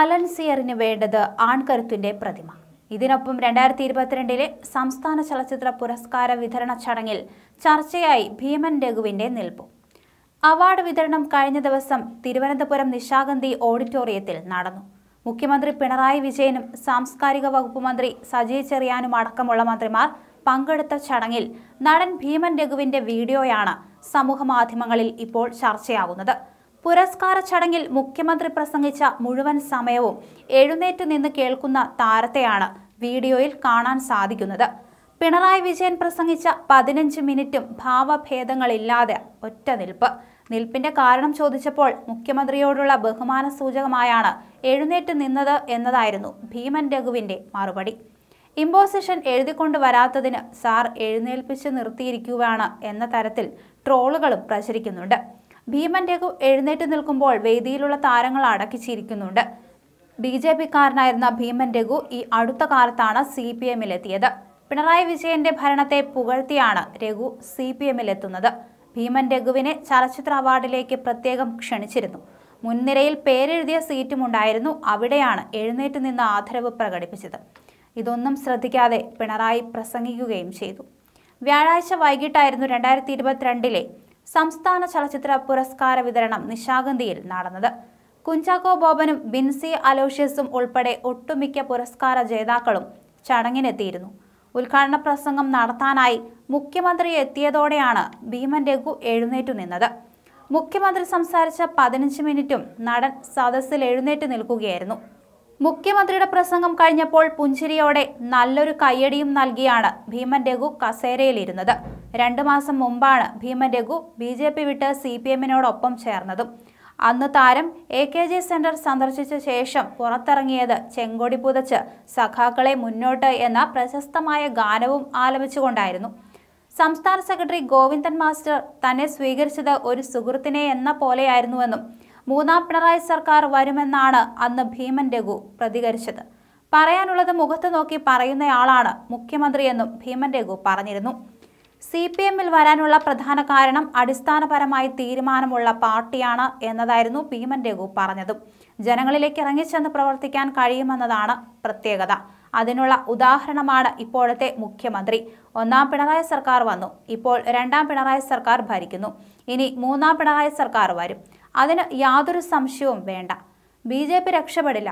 അലൻസിയറിന് വേണ്ടത് ആൺകരുത്തിന്റെ പ്രതിമ ഇതിനൊപ്പം രണ്ടായിരത്തി ഇരുപത്തിരണ്ടിലെ സംസ്ഥാന ചലച്ചിത്ര പുരസ്കാര വിതരണ ചടങ്ങിൽ ചർച്ചയായി ഭീമൻ രഘുവിന്റെ നിൽപ്പും അവാർഡ് വിതരണം കഴിഞ്ഞ ദിവസം തിരുവനന്തപുരം നിശാഗന്ധി ഓഡിറ്റോറിയത്തിൽ നടന്നു മുഖ്യമന്ത്രി പിണറായി വിജയനും സാംസ്കാരിക വകുപ്പ് മന്ത്രി സജി ചെറിയാനും അടക്കമുള്ള മന്ത്രിമാർ പങ്കെടുത്ത ചടങ്ങിൽ നടൻ ഭീമൻ രഘുവിന്റെ വീഡിയോയാണ് സമൂഹമാധ്യമങ്ങളിൽ ഇപ്പോൾ ചർച്ചയാകുന്നത് പുരസ്കാര ചടങ്ങിൽ മുഖ്യമന്ത്രി പ്രസംഗിച്ച മുഴുവൻ സമയവും എഴുന്നേറ്റ് നിന്ന് കേൾക്കുന്ന താരത്തെയാണ് വീഡിയോയിൽ കാണാൻ സാധിക്കുന്നത് പിണറായി വിജയൻ പ്രസംഗിച്ച പതിനഞ്ച് മിനിറ്റും ഭാവഭേദങ്ങളില്ലാതെ ഒറ്റ നിൽപ്പ് നിൽപ്പിന്റെ കാരണം ചോദിച്ചപ്പോൾ മുഖ്യമന്ത്രിയോടുള്ള ബഹുമാന സൂചകമായാണ് എഴുന്നേറ്റ് നിന്നത് എന്നതായിരുന്നു ഭീമൻ രഘുവിന്റെ മറുപടി ഇമ്പോസിഷൻ എഴുതിക്കൊണ്ട് വരാത്തതിന് സാർ എഴുന്നേൽപ്പിച്ച് നിർത്തിയിരിക്കുകയാണ് എന്ന തരത്തിൽ ട്രോളുകളും പ്രചരിക്കുന്നുണ്ട് ഭീമൻ രഘു എഴുന്നേറ്റ് നിൽക്കുമ്പോൾ വേദിയിലുള്ള താരങ്ങൾ അടക്കിച്ചിരിക്കുന്നുണ്ട് ബി ജെ പിക്കാരനായിരുന്ന ഭീമൻ രഘു ഈ അടുത്ത കാലത്താണ് സി പി എമ്മിലെത്തിയത് പിണറായി വിജയന്റെ ഭരണത്തെ പുകഴ്ത്തിയാണ് രഘു സി പി എമ്മിലെത്തുന്നത് ഭീമൻ രഘുവിനെ ചലച്ചിത്ര അവാർഡിലേക്ക് പ്രത്യേകം ക്ഷണിച്ചിരുന്നു മുൻനിരയിൽ പേരെഴുതിയ സീറ്റുമുണ്ടായിരുന്നു അവിടെയാണ് എഴുന്നേറ്റ് നിന്ന് ആദരവ് പ്രകടിപ്പിച്ചത് ഇതൊന്നും ശ്രദ്ധിക്കാതെ പിണറായി പ്രസംഗിക്കുകയും ചെയ്തു വ്യാഴാഴ്ച വൈകിട്ടായിരുന്നു രണ്ടായിരത്തി ഇരുപത്തിരണ്ടിലെ സംസ്ഥാന ചലച്ചിത്ര പുരസ്കാര വിതരണം നിശാഗന്ധിയിൽ നടന്നത് കുഞ്ചാക്കോ ബോബനും ബിൻസി അലോഷ്യസും ഉൾപ്പെടെ ഒട്ടുമിക്ക പുരസ്കാര ജേതാക്കളും ചടങ്ങിനെത്തിയിരുന്നു ഉദ്ഘാടന പ്രസംഗം നടത്താനായി മുഖ്യമന്ത്രി എത്തിയതോടെയാണ് ഭീമൻ രഘു എഴുന്നേറ്റു നിന്നത് മുഖ്യമന്ത്രി സംസാരിച്ച പതിനഞ്ച് മിനിറ്റും നടൻ സദസ്സിൽ എഴുന്നേറ്റ് നിൽക്കുകയായിരുന്നു മുഖ്യമന്ത്രിയുടെ പ്രസംഗം കഴിഞ്ഞപ്പോൾ പുഞ്ചിരിയോടെ നല്ലൊരു കയ്യടിയും നൽകിയാണ് ഭീമൻ രഘു കസേരയിലിരുന്നത് രണ്ടു മാസം മുമ്പാണ് Bheeman Raghu B J P വിട്ട് സി പി എമ്മിനോടൊപ്പം ചേർന്നതും അന്ന് താരം എ കെ ജി സെന്റർ സന്ദർശിച്ച ശേഷം പുറത്തിറങ്ങിയത് ചെങ്കൊടി പുതച്ച് സഖാക്കളെ മുന്നോട്ട് എന്ന പ്രശസ്തമായ ഗാനവും ആലപിച്ചുകൊണ്ടായിരുന്നു സംസ്ഥാന സെക്രട്ടറി ഗോവിന്ദൻ മാസ്റ്റർ തന്നെ സ്വീകരിച്ചത് ഒരു സുഹൃത്തിനെ എന്ന പോലെയായിരുന്നുവെന്നും മൂന്നാം പിണറായി സർക്കാർ വരുമെന്നാണ് അന്ന് ഭീമൻ രഘു പ്രതികരിച്ചത് പറയാനുള്ളത് മുഖത്ത് നോക്കി പറയുന്നയാളാണ് മുഖ്യമന്ത്രിയെന്നും ഭീമൻ രഘു പറഞ്ഞിരുന്നു സി പി എമ്മിൽ വരാനുള്ള പ്രധാന കാരണം അടിസ്ഥാനപരമായി തീരുമാനമുള്ള പാർട്ടിയാണ് എന്നതായിരുന്നു ഭീമൻ രഘു പറഞ്ഞതും ജനങ്ങളിലേക്ക് ഇറങ്ങിച്ചെന്ന് പ്രവർത്തിക്കാൻ കഴിയുമെന്നതാണ് പ്രത്യേകത അതിനുള്ള ഉദാഹരണമാണ് ഇപ്പോഴത്തെ മുഖ്യമന്ത്രി ഒന്നാം പിണറായി സർക്കാർ വന്നു ഇപ്പോൾ രണ്ടാം പിണറായി സർക്കാർ ഭരിക്കുന്നു ഇനി മൂന്നാം പിണറായി സർക്കാർ വരും അതിന് യാതൊരു സംശയവും വേണ്ട ബി ജെ പി രക്ഷപ്പെടില്ല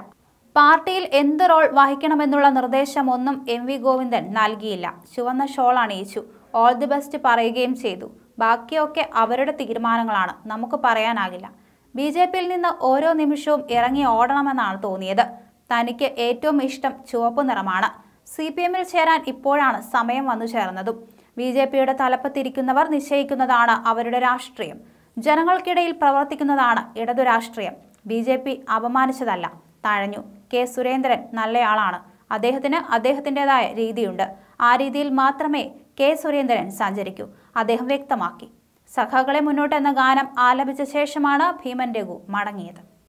പാർട്ടിയിൽ എന്ത് റോൾ വഹിക്കണമെന്നുള്ള നിർദ്ദേശമൊന്നും എം വി ഗോവിന്ദൻ നൽകിയില്ല ചുവന്ന ഷോൾ അണിയിച്ചു ഓൾ ദി ബെസ്റ്റ് പറയുകയും ചെയ്തു ബാക്കിയൊക്കെ അവരുടെ തീരുമാനങ്ങളാണ് നമുക്ക് പറയാനാകില്ല ബി ജെ പിയിൽ നിന്ന് ഓരോ നിമിഷവും ഇറങ്ങി ഓടണമെന്നാണ് തോന്നിയത് തനിക്ക് ഏറ്റവും ഇഷ്ടം ചുവപ്പ് നിറമാണ് സി പി എമ്മിൽ ചേരാൻ ഇപ്പോഴാണ് സമയം വന്നു ചേർന്നതും ബി ജെ പിയുടെ തലപ്പത്തിരിക്കുന്നവർ നിശ്ചയിക്കുന്നതാണ് അവരുടെ രാഷ്ട്രീയം ജനങ്ങൾക്കിടയിൽ പ്രവർത്തിക്കുന്നതാണ് ഇടതു രാഷ്ട്രീയം ബി ജെ പി അപമാനിച്ചതല്ല തഴഞ്ഞു കെ സുരേന്ദ്രൻ നല്ലയാളാണ് അദ്ദേഹത്തിന് അദ്ദേഹത്തിൻ്റെതായ രീതിയുണ്ട് ആ രീതിയിൽ മാത്രമേ കെ സുരേന്ദ്രൻ സഞ്ചരിക്കൂ അദ്ദേഹം വ്യക്തമാക്കി സഖാക്കളെ മുന്നോട്ട് എന്ന ഗാനം ആലപിച്ച ശേഷമാണ് ഭീമൻ രഘു മടങ്ങിയത്